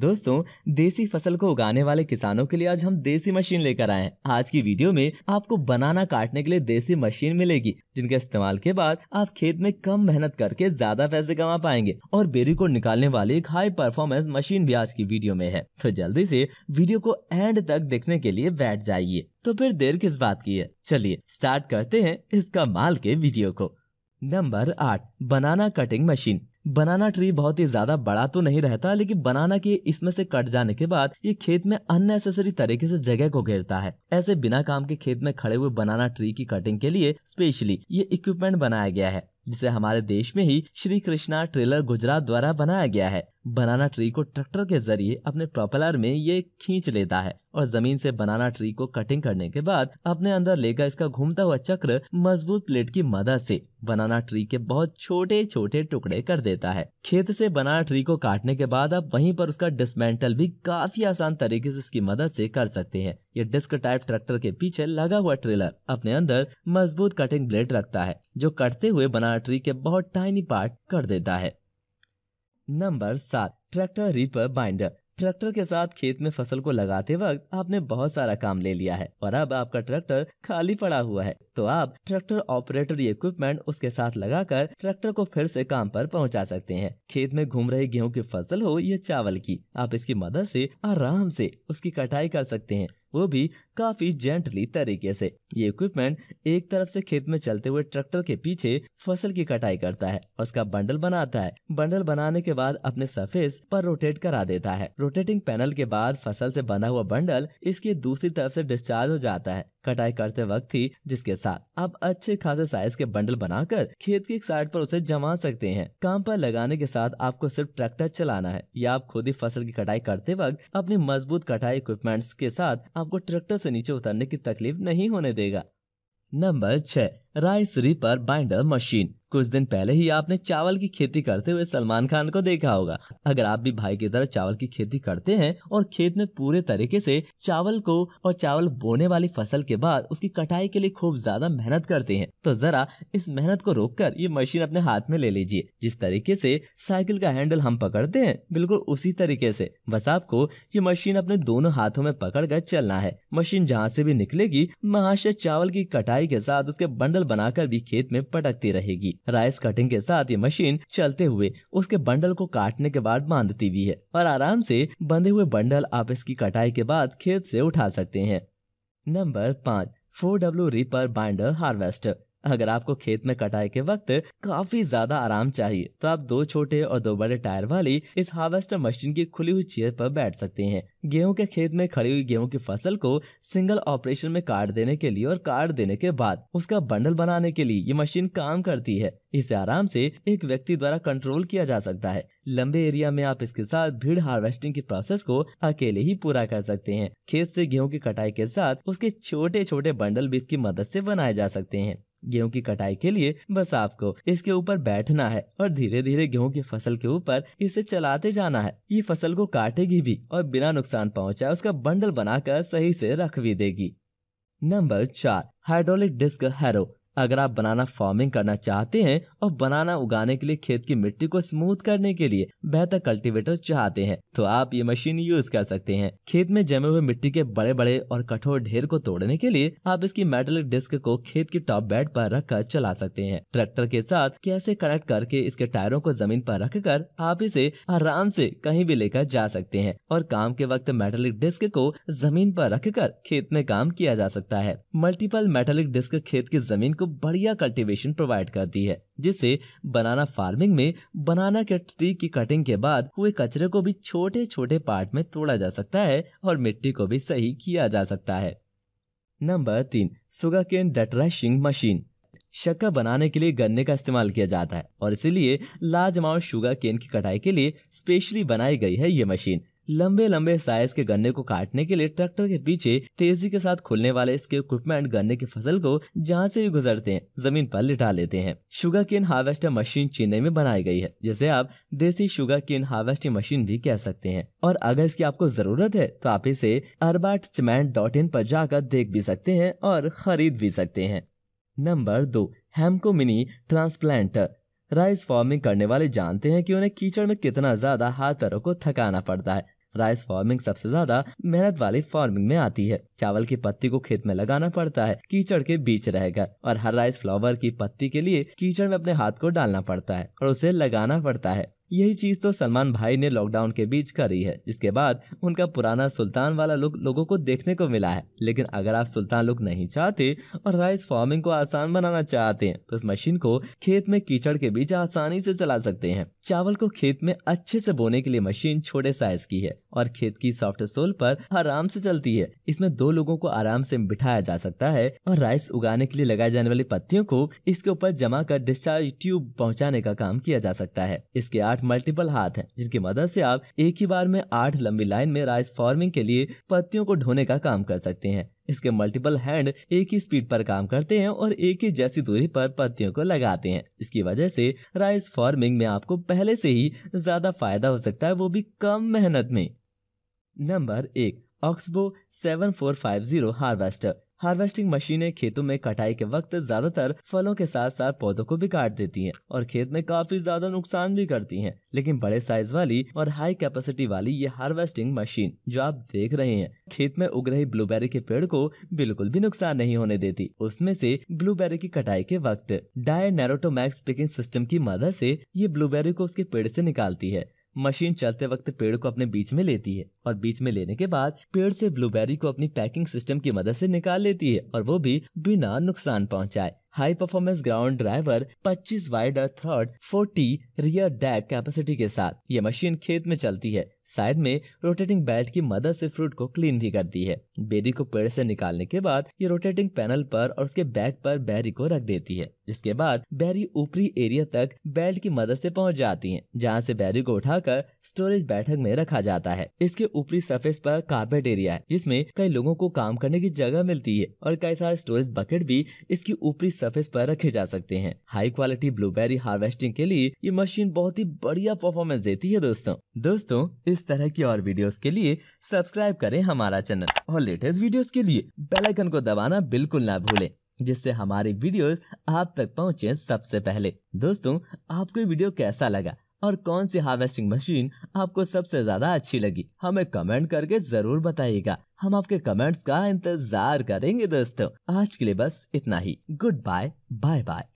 दोस्तों देसी फसल को उगाने वाले किसानों के लिए आज हम देसी मशीन लेकर आए हैं आज की वीडियो में आपको बनाना काटने के लिए देसी मशीन मिलेगी जिनके इस्तेमाल के बाद आप खेत में कम मेहनत करके ज्यादा पैसे कमा पाएंगे और बेरी को निकालने वाली एक हाई परफॉर्मेंस मशीन भी आज की वीडियो में है तो जल्दी से वीडियो को एंड तक देखने के लिए बैठ जाइए तो फिर देर किस बात की है चलिए स्टार्ट करते हैं इसका माल के वीडियो को नंबर आठ banana cutting machine banana tree बहुत ही ज्यादा बड़ा तो नहीं रहता लेकिन बनाना के इसमें से कट जाने के बाद ये खेत में अननेसेसरी तरीके से जगह को घेरता है ऐसे बिना काम के खेत में खड़े हुए बनाना ट्री की कटिंग के लिए स्पेशली ये इक्विपमेंट बनाया गया है जिसे हमारे देश में ही श्री कृष्णा ट्रेलर गुजरात द्वारा बनाया गया है बनाना ट्री को ट्रैक्टर के जरिए अपने प्रोपेलर में ये खींच लेता है और जमीन से बनाना ट्री को कटिंग करने के बाद अपने अंदर लेकर इसका घूमता हुआ चक्र मजबूत प्लेट की मदद से बनाना ट्री के बहुत छोटे छोटे टुकड़े कर देता है खेत से बनाना ट्री को काटने के बाद आप वहीं पर उसका डिसमेंटल भी काफी आसान तरीके से इसकी मदद से कर सकते हैं ये डिस्क टाइप ट्रैक्टर के पीछे लगा हुआ ट्रेलर अपने अंदर मजबूत कटिंग ब्लेड रखता है जो कटते हुए बनाना ट्री के बहुत टाइनी पार्ट कर देता है नंबर सात ट्रैक्टर रीपर बाइंडर ट्रैक्टर के साथ खेत में फसल को लगाते वक्त आपने बहुत सारा काम ले लिया है और अब आपका ट्रैक्टर खाली पड़ा हुआ है तो आप ट्रैक्टर ऑपरेटर इक्विपमेंट उसके साथ लगाकर ट्रैक्टर को फिर से काम पर पहुंचा सकते हैं खेत में घूम रही गेहूं की फसल हो या चावल की आप इसकी मदद से आराम से उसकी कटाई कर सकते हैं वो भी काफी जेंटली तरीके से ये इक्विपमेंट एक तरफ से खेत में चलते हुए ट्रैक्टर के पीछे फसल की कटाई करता है उसका बंडल बनाता है बंडल बनाने के बाद अपने सरफेस पर रोटेट करा देता है रोटेटिंग पैनल के बाद फसल से बना हुआ बंडल इसके दूसरी तरफ से डिस्चार्ज हो जाता है कटाई करते वक्त ही जिसके साथ आप अच्छे खासे साइज के बंडल बनाकर खेत की एक साइड पर उसे जमा सकते हैं काम पर लगाने के साथ आपको सिर्फ ट्रैक्टर चलाना है या आप खुद ही फसल की कटाई करते वक्त अपनी मजबूत कटाई इक्विपमेंट्स के साथ आपको ट्रैक्टर से नीचे उतरने की तकलीफ नहीं होने देगा नंबर छह राइस रीपर बाइंडर मशीन कुछ दिन पहले ही आपने चावल की खेती करते हुए सलमान खान को देखा होगा अगर आप भी भाई की तरह चावल की खेती करते हैं और खेत में पूरे तरीके से चावल को और चावल बोने वाली फसल के बाद उसकी कटाई के लिए खूब ज्यादा मेहनत करते हैं तो जरा इस मेहनत को रोक कर ये मशीन अपने हाथ में ले लीजिए जिस तरीके से साइकिल का हैंडल हम पकड़ते हैं बिल्कुल उसी तरीके से बस आपको ये मशीन अपने दोनों हाथों में पकड़ कर चलना है मशीन जहाँ से भी निकलेगी महाशय चावल की कटाई के साथ उसके बंडल बनाकर भी खेत में पटकती रहेगी राइस कटिंग के साथ ये मशीन चलते हुए उसके बंडल को काटने के बाद बांधती भी है और आराम से बंधे हुए बंडल आप इसकी कटाई के बाद खेत से उठा सकते हैं नंबर पाँच four W reaper binder harvester अगर आपको खेत में कटाई के वक्त काफी ज्यादा आराम चाहिए तो आप दो छोटे और दो बड़े टायर वाली इस हार्वेस्टर मशीन की खुली हुई चेयर पर बैठ सकते हैं गेहूं के खेत में खड़ी हुई गेहूं की फसल को सिंगल ऑपरेशन में काट देने के लिए और काट देने के बाद उसका बंडल बनाने के लिए ये मशीन काम करती है इसे आराम से एक व्यक्ति द्वारा कंट्रोल किया जा सकता है लंबे एरिया में आप इसके साथ भीड़ हार्वेस्टिंग की प्रोसेस को अकेले ही पूरा कर सकते हैं खेत से गेहूं की कटाई के साथ उसके छोटे छोटे बंडल भी इसकी मदद से बनाए जा सकते हैं गेहूं की कटाई के लिए बस आपको इसके ऊपर बैठना है और धीरे धीरे गेहूं की फसल के ऊपर इसे चलाते जाना है ये फसल को काटेगी भी और बिना नुकसान पहुंचाए उसका बंडल बनाकर सही से रख भी देगी नंबर चार हाइड्रोलिक डिस्क हैरो अगर आप बनाना फार्मिंग करना चाहते हैं और बनाना उगाने के लिए खेत की मिट्टी को स्मूथ करने के लिए बेहतर कल्टीवेटर चाहते हैं तो आप ये मशीन यूज कर सकते हैं खेत में जमे हुए मिट्टी के बड़े बड़े और कठोर ढेर को तोड़ने के लिए आप इसकी मेटलिक डिस्क को खेत की टॉप बेड पर रखकर चला सकते हैं ट्रैक्टर के साथ कैसे कनेक्ट करके इसके टायरों को जमीन पर कर आप इसे आराम से कहीं भी लेकर जा सकते हैं और काम के वक्त मेटलिक डिस्क को जमीन पर कर खेत में काम किया जा सकता है मल्टीपल मेटलिक डिस्क खेत की जमीन को बढ़िया कल्टीवेशन प्रोवाइड करती है जिससे बनाना फार्मिंग में बनाना के ट्री की कटिंग के बाद हुए कचरे को भी छोटे छोटे पार्ट में तोड़ा जा सकता है और मिट्टी को भी सही किया जा सकता है नंबर तीन सुगा केन डटराशिंग मशीन शक्कर बनाने के लिए गन्ने का इस्तेमाल किया जाता है और इसीलिए लाजमाव शुगर केन की कटाई के लिए स्पेशली बनाई गई है ये मशीन लंबे लंबे साइज के गन्ने को काटने के लिए ट्रैक्टर के पीछे तेजी के साथ खुलने वाले इसके इक्विपमेंट गन्ने की फसल को जहाँ से भी गुजरते हैं जमीन पर लिटा लेते हैं sugar cane harvester machine Chennai में बनाई गई है जिसे आप देसी शुगर केन हार्वेस्टिंग मशीन भी कह सकते हैं और अगर इसकी आपको जरूरत है तो आप इसे अरबाट चमैन डॉट इन पर जाकर देख भी सकते हैं और खरीद भी सकते हैं नंबर दो Hemco mini transplanter rice farming करने वाले जानते हैं कि उन्हें कीचड़ में कितना ज्यादा हाथ पैरों को थकाना पड़ता है राइस फार्मिंग सबसे ज्यादा मेहनत वाली फार्मिंग में आती है चावल की पत्ती को खेत में लगाना पड़ता है कीचड़ के बीच रहकर और हर राइस फ्लावर की पत्ती के लिए कीचड़ में अपने हाथ को डालना पड़ता है और उसे लगाना पड़ता है यही चीज़ तो सलमान भाई ने लॉकडाउन के बीच करी है जिसके बाद उनका पुराना सुल्तान वाला लुक लोगों को देखने को मिला है लेकिन अगर आप सुल्तान लुक नहीं चाहते और राइस फार्मिंग को आसान बनाना चाहते हैं तो इस मशीन को खेत में कीचड़ के बीच आसानी से चला सकते हैं चावल को खेत में अच्छे से बोने के लिए मशीन छोटे साइज की है और खेत की सॉफ्ट सोल पर आराम से चलती है इसमें दो लोगों को आराम से बिठाया जा सकता है और राइस उगाने के लिए लगाई जाने वाली पत्तियों को इसके ऊपर जमा कर डिस्चार्ज ट्यूब पहुंचाने का काम किया जा सकता है इसके आठ मल्टीपल हाथ हैं जिनकी मदद से आप एक ही बार में आठ लंबी लाइन में राइस फार्मिंग के लिए पत्तियों को ढोने का काम कर सकते हैं इसके मल्टीपल हैंड एक ही स्पीड पर काम करते हैं और एक ही जैसी दूरी पर पत्तियों को लगाते हैं इसकी वजह से राइस फार्मिंग में आपको पहले से ही ज्यादा फायदा हो सकता है वो भी कम मेहनत में नंबर एक Oxbo seven four five zero harvester harvesting मशीनें खेतों में कटाई के वक्त ज्यादातर फलों के साथ साथ पौधों को भी काट देती हैं और खेत में काफी ज्यादा नुकसान भी करती हैं लेकिन बड़े साइज वाली और हाई कैपेसिटी वाली ये हार्वेस्टिंग मशीन जो आप देख रहे हैं खेत में उग रही ब्लूबेरी के पेड़ को बिल्कुल भी नुकसान नहीं होने देती उसमें से ब्लूबेरी की कटाई के वक्त डायर नेरोटोमैक्स पिकिंग सिस्टम की मदद से ये ब्लूबेरी को उसके पेड़ से निकालती है मशीन चलते वक्त पेड़ को अपने बीच में लेती है और बीच में लेने के बाद पेड़ से ब्लूबेरी को अपनी पैकिंग सिस्टम की मदद से निकाल लेती है और वो भी बिना नुकसान पहुंचाए high performance ground driver 25 wide और थर्ड 40 रियर डैक कैपेसिटी के साथ ये मशीन खेत में चलती है साइड में रोटेटिंग बेल्ट की मदद से फ्रूट को क्लीन भी करती है बेरी को पेड़ से निकालने के बाद ये रोटेटिंग पैनल पर और उसके बैक पर बेरी को रख देती है इसके बाद बेरी ऊपरी एरिया तक बेल्ट की मदद से पहुंच जाती है जहां से बेरी को उठाकर स्टोरेज बैठक में रखा जाता है इसके ऊपरी सरफेस पर कार्पेट एरिया है जिसमे कई लोगों को काम करने की जगह मिलती है और कई सारे स्टोरेज बकेट भी इसकी ऊपरी सरफेस पर रखे जा सकते हैं हाई क्वालिटी ब्लूबेरी हार्वेस्टिंग के लिए ये मशीन बहुत ही बढ़िया परफॉर्मेंस देती है दोस्तों दोस्तों इस इस तरह की और वीडियोस के लिए सब्सक्राइब करें हमारा चैनल और लेटेस्ट वीडियोस के लिए बेल आइकन को दबाना बिल्कुल ना भूलें जिससे हमारी वीडियोस आप तक पहुंचे सबसे पहले दोस्तों आपको वीडियो कैसा लगा और कौन सी हार्वेस्टिंग मशीन आपको सबसे ज्यादा अच्छी लगी हमें कमेंट करके जरूर बताइएगा हम आपके कमेंट्स का इंतजार करेंगे दोस्तों आज के लिए बस इतना ही गुड बाय बाय बाय